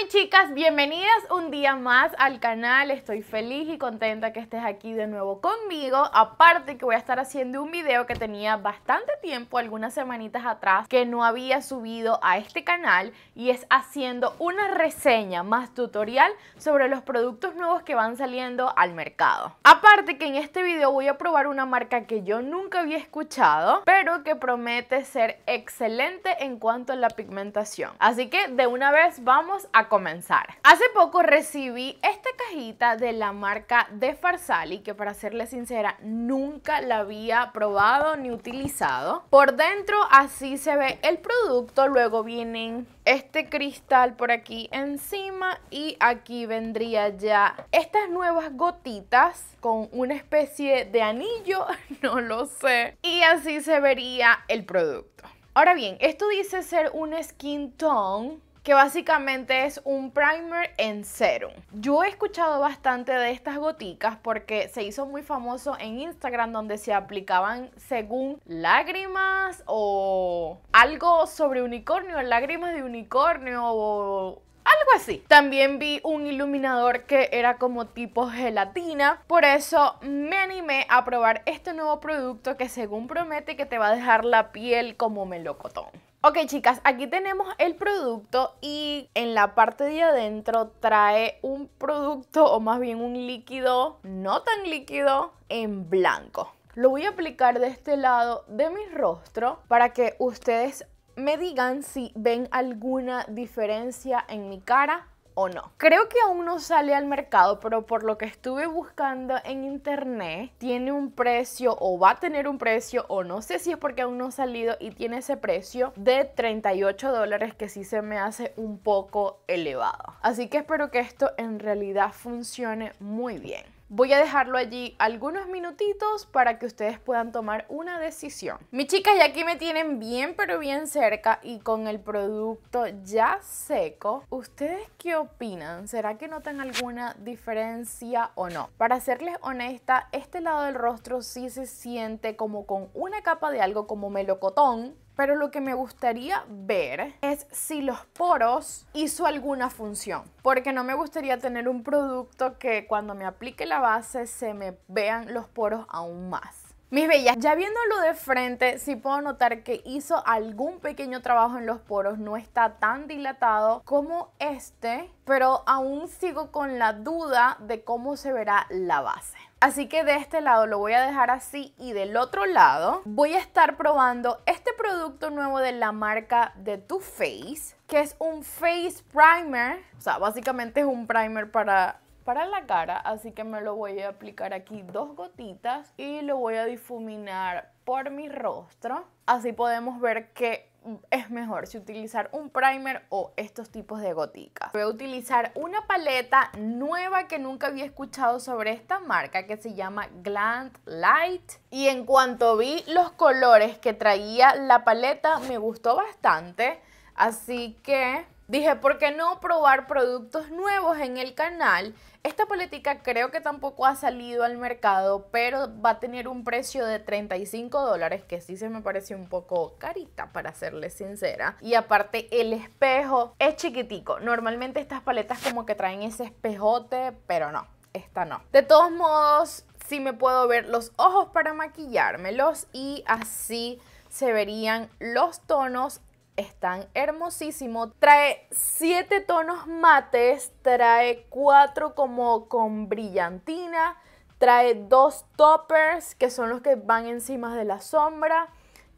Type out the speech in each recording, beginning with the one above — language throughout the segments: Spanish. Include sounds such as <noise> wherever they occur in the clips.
mis chicas, bienvenidas un día más al canal, estoy feliz y contenta que estés aquí de nuevo conmigo, aparte que voy a estar haciendo un video que tenía bastante tiempo, algunas semanitas atrás, que no había subido a este canal y es haciendo una reseña más tutorial sobre los productos nuevos que van saliendo al mercado. Aparte que en este video voy a probar una marca que yo nunca había escuchado, pero que promete ser excelente en cuanto a la pigmentación. Así que de una vez vamos a comenzar. Hace poco recibí esta cajita de la marca de Farsali, que para serle sincera, nunca la había probado ni utilizado. Por dentro así se ve el producto, luego vienen este cristal por aquí encima y aquí vendría ya estas nuevas gotitas con una especie de anillo, <laughs> no lo sé, y así se vería el producto. Ahora bien, esto dice ser un skin tone que básicamente es un primer en serum. Yo he escuchado bastante de estas goticas porque se hizo muy famoso en Instagram donde se aplicaban según lágrimas o algo sobre unicornio, lágrimas de unicornio o algo así. También vi un iluminador que era como tipo gelatina. Por eso me animé a probar este nuevo producto que según promete que te va a dejar la piel como melocotón. Ok chicas, aquí tenemos el producto y en la parte de adentro trae un producto o más bien un líquido, no tan líquido, en blanco. Lo voy a aplicar de este lado de mi rostro para que ustedes me digan si ven alguna diferencia en mi cara no. Creo que aún no sale al mercado, pero por lo que estuve buscando en internet, tiene un precio o va a tener un precio, o no sé si es porque aún no ha salido y tiene ese precio de 38 dólares que sí se me hace un poco elevado. Así que espero que esto en realidad funcione muy bien. Voy a dejarlo allí algunos minutitos para que ustedes puedan tomar una decisión. Mis chicas, ya aquí me tienen bien pero bien cerca y con el producto ya seco. ¿Ustedes qué opinan? ¿Será que notan alguna diferencia o no? Para serles honesta, este lado del rostro sí se siente como con una capa de algo como melocotón pero lo que me gustaría ver es si los poros hizo alguna función. Porque no me gustaría tener un producto que cuando me aplique la base se me vean los poros aún más. Mis bellas, ya viéndolo de frente, sí puedo notar que hizo algún pequeño trabajo en los poros, no está tan dilatado como este, pero aún sigo con la duda de cómo se verá la base. Así que de este lado lo voy a dejar así y del otro lado voy a estar probando este producto nuevo de la marca de Too Faced, que es un face primer, o sea, básicamente es un primer para para la cara, así que me lo voy a aplicar aquí dos gotitas y lo voy a difuminar por mi rostro. Así podemos ver que es mejor si utilizar un primer o estos tipos de goticas. Voy a utilizar una paleta nueva que nunca había escuchado sobre esta marca que se llama Glant Light. Y en cuanto vi los colores que traía la paleta me gustó bastante, así que Dije, ¿por qué no probar productos nuevos en el canal? Esta paletica creo que tampoco ha salido al mercado, pero va a tener un precio de 35 dólares, que sí se me parece un poco carita, para serles sincera. Y aparte el espejo es chiquitico. Normalmente estas paletas como que traen ese espejote, pero no, esta no. De todos modos, sí me puedo ver los ojos para maquillármelos y así se verían los tonos están hermosísimos. Trae 7 tonos mates, trae 4 como con brillantina, trae dos toppers que son los que van encima de la sombra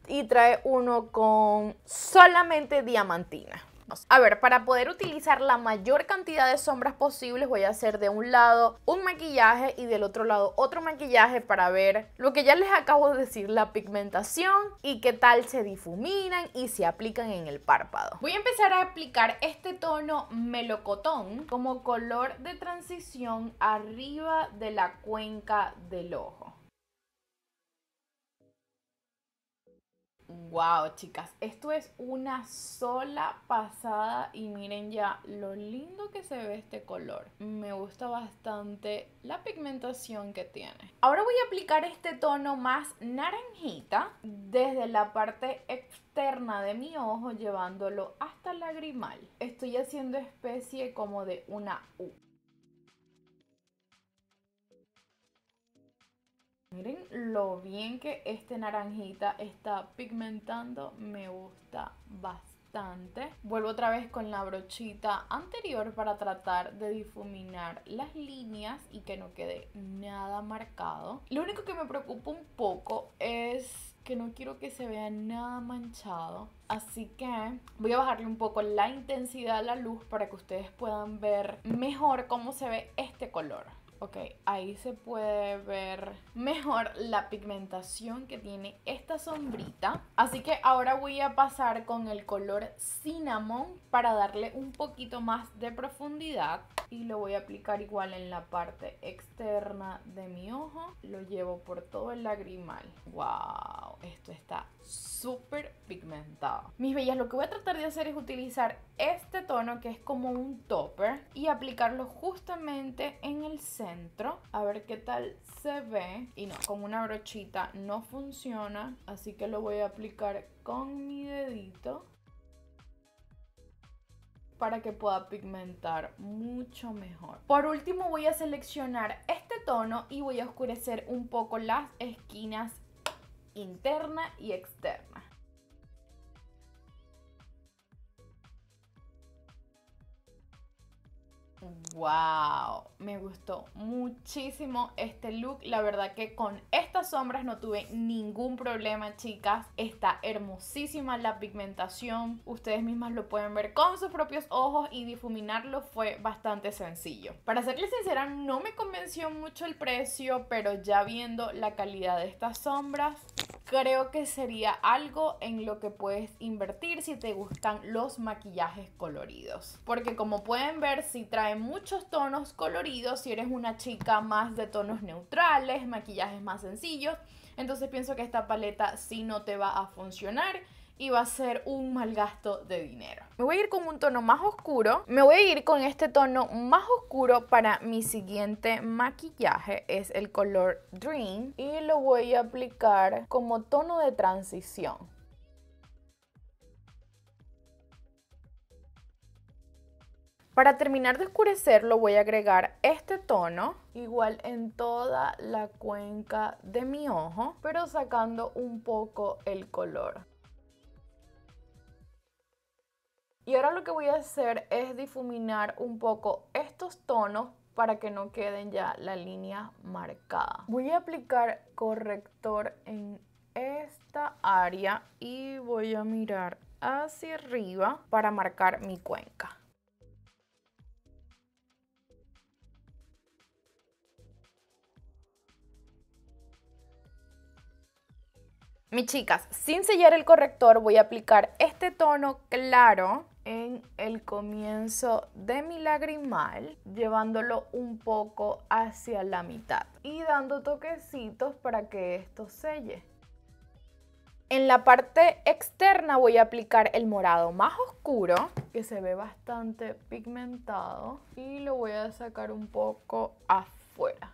y trae uno con solamente diamantina. A ver, para poder utilizar la mayor cantidad de sombras posibles voy a hacer de un lado un maquillaje y del otro lado otro maquillaje para ver lo que ya les acabo de decir, la pigmentación y qué tal se difuminan y se aplican en el párpado. Voy a empezar a aplicar este tono melocotón como color de transición arriba de la cuenca del ojo. Wow, chicas, esto es una sola pasada y miren ya lo lindo que se ve este color. Me gusta bastante la pigmentación que tiene. Ahora voy a aplicar este tono más naranjita desde la parte externa de mi ojo llevándolo hasta el lagrimal. Estoy haciendo especie como de una U. Miren lo bien que este naranjita está pigmentando, me gusta bastante. Vuelvo otra vez con la brochita anterior para tratar de difuminar las líneas y que no quede nada marcado. Lo único que me preocupa un poco es que no quiero que se vea nada manchado. Así que voy a bajarle un poco la intensidad a la luz para que ustedes puedan ver mejor cómo se ve este color ok, ahí se puede ver mejor la pigmentación que tiene esta sombrita. Así que ahora voy a pasar con el color cinnamon para darle un poquito más de profundidad y lo voy a aplicar igual en la parte externa de mi ojo. Lo llevo por todo el lagrimal. ¡Wow! Esto está súper pigmentado. Mis bellas, lo que voy a tratar de hacer es utilizar este tono que es como un topper y aplicarlo justamente en el centro. A ver qué tal se ve. Y no, con una brochita no funciona, así que lo voy a aplicar con mi dedito para que pueda pigmentar mucho mejor. Por último voy a seleccionar este tono y voy a oscurecer un poco las esquinas interna y externa. Wow, me gustó muchísimo este look. La verdad que con estas sombras no tuve ningún problema, chicas. Está hermosísima la pigmentación. Ustedes mismas lo pueden ver con sus propios ojos y difuminarlo fue bastante sencillo. Para serles sincera, no me convenció mucho el precio, pero ya viendo la calidad de estas sombras, creo que sería algo en lo que puedes invertir si te gustan los maquillajes coloridos. Porque como pueden ver, si trae muchos tonos coloridos, si eres una chica más de tonos neutrales, maquillajes más sencillos, entonces pienso que esta paleta sí no te va a funcionar y va a ser un mal gasto de dinero. Me voy a ir con un tono más oscuro. Me voy a ir con este tono más oscuro para mi siguiente maquillaje. Es el color Dream. Y lo voy a aplicar como tono de transición. Para terminar de lo voy a agregar este tono, igual en toda la cuenca de mi ojo, pero sacando un poco el color. Y ahora lo que voy a hacer es difuminar un poco estos tonos para que no queden ya la línea marcada. Voy a aplicar corrector en esta área y voy a mirar hacia arriba para marcar mi cuenca. Mis chicas, sin sellar el corrector voy a aplicar este tono claro en el comienzo de mi lagrimal, llevándolo un poco hacia la mitad y dando toquecitos para que esto selle. En la parte externa voy a aplicar el morado más oscuro, que se ve bastante pigmentado, y lo voy a sacar un poco afuera.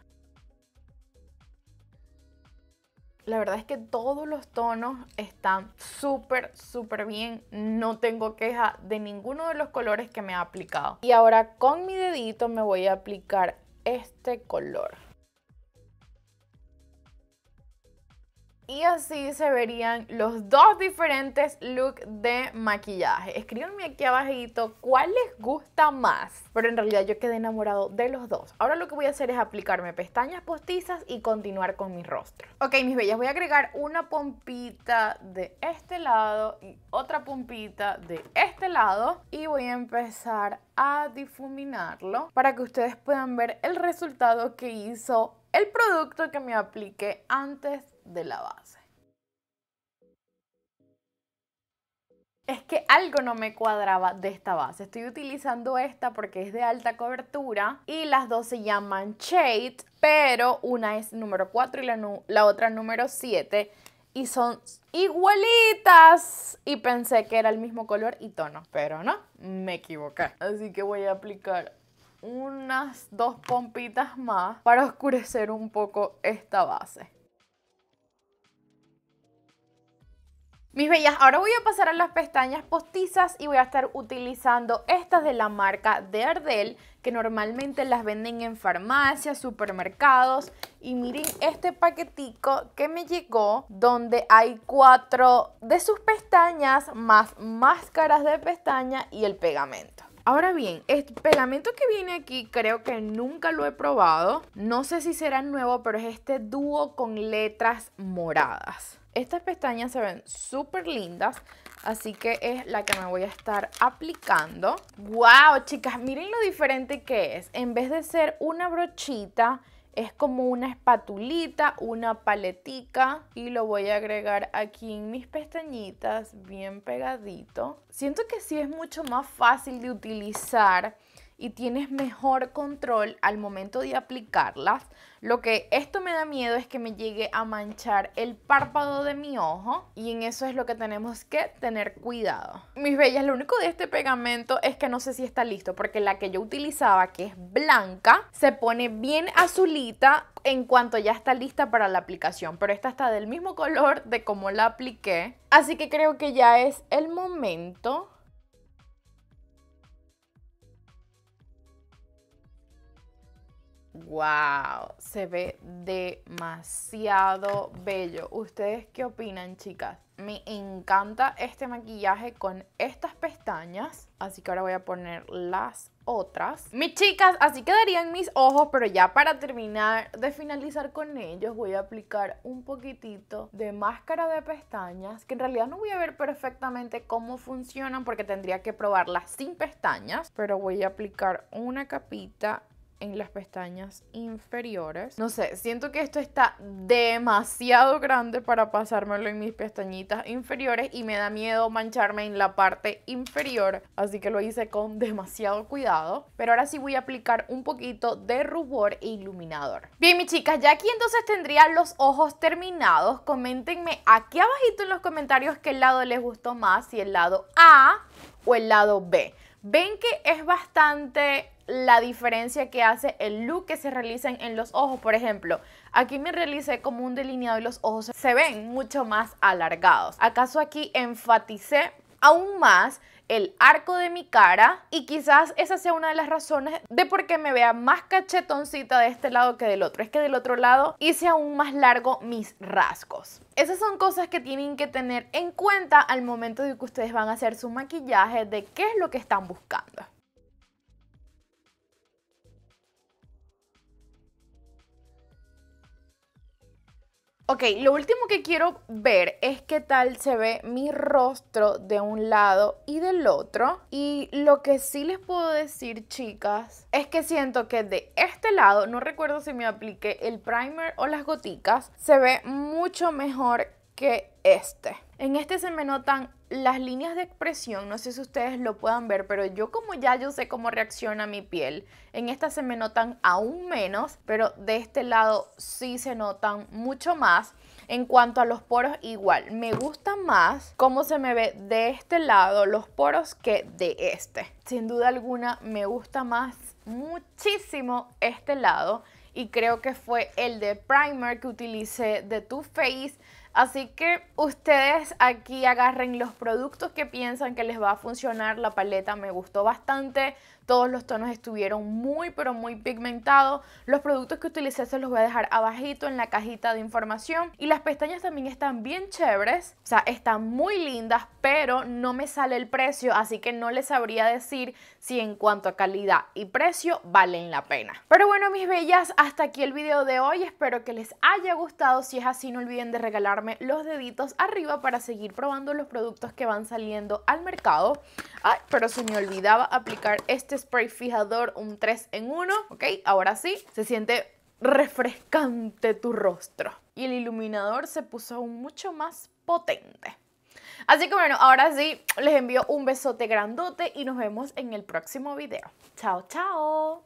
La verdad es que todos los tonos están súper, súper bien. No tengo queja de ninguno de los colores que me ha aplicado. Y ahora con mi dedito me voy a aplicar este color. Y así se verían los dos diferentes looks de maquillaje. Escríbanme aquí abajito cuál les gusta más. Pero en realidad yo quedé enamorado de los dos. Ahora lo que voy a hacer es aplicarme pestañas postizas y continuar con mi rostro. Ok, mis bellas, voy a agregar una pompita de este lado y otra pompita de este lado. Y voy a empezar a difuminarlo para que ustedes puedan ver el resultado que hizo el producto que me apliqué antes de la base. Es que algo no me cuadraba de esta base. Estoy utilizando esta porque es de alta cobertura y las dos se llaman Shade, pero una es número 4 y la, la otra número 7 y son igualitas. Y pensé que era el mismo color y tono, pero no, me equivoqué. Así que voy a aplicar unas dos pompitas más para oscurecer un poco esta base. Mis bellas, ahora voy a pasar a las pestañas postizas y voy a estar utilizando estas de la marca de Ardell, que normalmente las venden en farmacias, supermercados. Y miren este paquetico que me llegó, donde hay cuatro de sus pestañas, más máscaras de pestaña y el pegamento. Ahora bien, el este pegamento que viene aquí creo que nunca lo he probado. No sé si será nuevo, pero es este dúo con letras moradas. Estas pestañas se ven súper lindas, así que es la que me voy a estar aplicando. ¡Wow, chicas! Miren lo diferente que es. En vez de ser una brochita, es como una espatulita, una paletica y lo voy a agregar aquí en mis pestañitas bien pegadito. Siento que sí es mucho más fácil de utilizar y tienes mejor control al momento de aplicarlas. Lo que esto me da miedo es que me llegue a manchar el párpado de mi ojo y en eso es lo que tenemos que tener cuidado. Mis bellas, lo único de este pegamento es que no sé si está listo porque la que yo utilizaba, que es blanca, se pone bien azulita en cuanto ya está lista para la aplicación, pero esta está del mismo color de como la apliqué. Así que creo que ya es el momento Wow, se ve demasiado bello. ¿Ustedes qué opinan, chicas? Me encanta este maquillaje con estas pestañas, así que ahora voy a poner las otras. Mis chicas, así quedarían mis ojos, pero ya para terminar de finalizar con ellos voy a aplicar un poquitito de máscara de pestañas, que en realidad no voy a ver perfectamente cómo funcionan porque tendría que probarlas sin pestañas, pero voy a aplicar una capita en las pestañas inferiores. No sé, siento que esto está demasiado grande para pasármelo en mis pestañitas inferiores y me da miedo mancharme en la parte inferior, así que lo hice con demasiado cuidado. Pero ahora sí voy a aplicar un poquito de rubor e iluminador. Bien, mis chicas, ya aquí entonces tendría los ojos terminados. Coméntenme aquí abajito en los comentarios qué lado les gustó más, si el lado A o el lado B. Ven que es bastante la diferencia que hace el look que se realizan en los ojos. Por ejemplo, aquí me realicé como un delineado y los ojos se ven mucho más alargados. ¿Acaso aquí enfaticé aún más el arco de mi cara y quizás esa sea una de las razones de por qué me vea más cachetoncita de este lado que del otro. Es que del otro lado hice aún más largo mis rasgos. Esas son cosas que tienen que tener en cuenta al momento de que ustedes van a hacer su maquillaje de qué es lo que están buscando. Ok, lo último que quiero ver es qué tal se ve mi rostro de un lado y del otro. Y lo que sí les puedo decir, chicas, es que siento que de este lado, no recuerdo si me apliqué el primer o las goticas, se ve mucho mejor que este. En este se me notan las líneas de expresión, no sé si ustedes lo puedan ver, pero yo como ya yo sé cómo reacciona mi piel, en esta se me notan aún menos, pero de este lado sí se notan mucho más. En cuanto a los poros, igual, me gusta más cómo se me ve de este lado los poros que de este. Sin duda alguna, me gusta más muchísimo este lado y creo que fue el de primer que utilicé de Too Faced Así que ustedes aquí agarren los productos que piensan que les va a funcionar. La paleta me gustó bastante. Todos los tonos estuvieron muy pero muy pigmentados. Los productos que utilicé se los voy a dejar abajito en la cajita de información. Y las pestañas también están bien chéveres. O sea, están muy lindas, pero no me sale el precio. Así que no les sabría decir si en cuanto a calidad y precio valen la pena. Pero bueno, mis bellas, hasta aquí el video de hoy. Espero que les haya gustado. Si es así, no olviden de regalarme los deditos arriba para seguir probando los productos que van saliendo al mercado. Ay, pero se me olvidaba aplicar este spray fijador, un 3 en 1, ¿ok? Ahora sí, se siente refrescante tu rostro. Y el iluminador se puso aún mucho más potente. Así que bueno, ahora sí, les envío un besote grandote y nos vemos en el próximo video. Chao, chao.